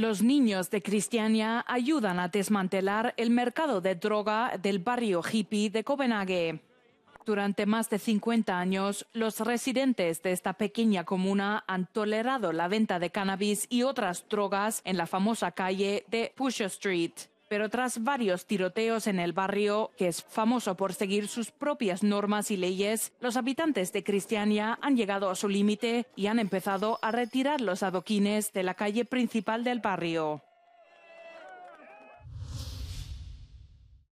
Los niños de Cristiania ayudan a desmantelar el mercado de droga del barrio hippie de Copenhague. Durante más de 50 años, los residentes de esta pequeña comuna han tolerado la venta de cannabis y otras drogas en la famosa calle de Pusher Street. Pero tras varios tiroteos en el barrio, que es famoso por seguir sus propias normas y leyes, los habitantes de Cristiania han llegado a su límite y han empezado a retirar los adoquines de la calle principal del barrio.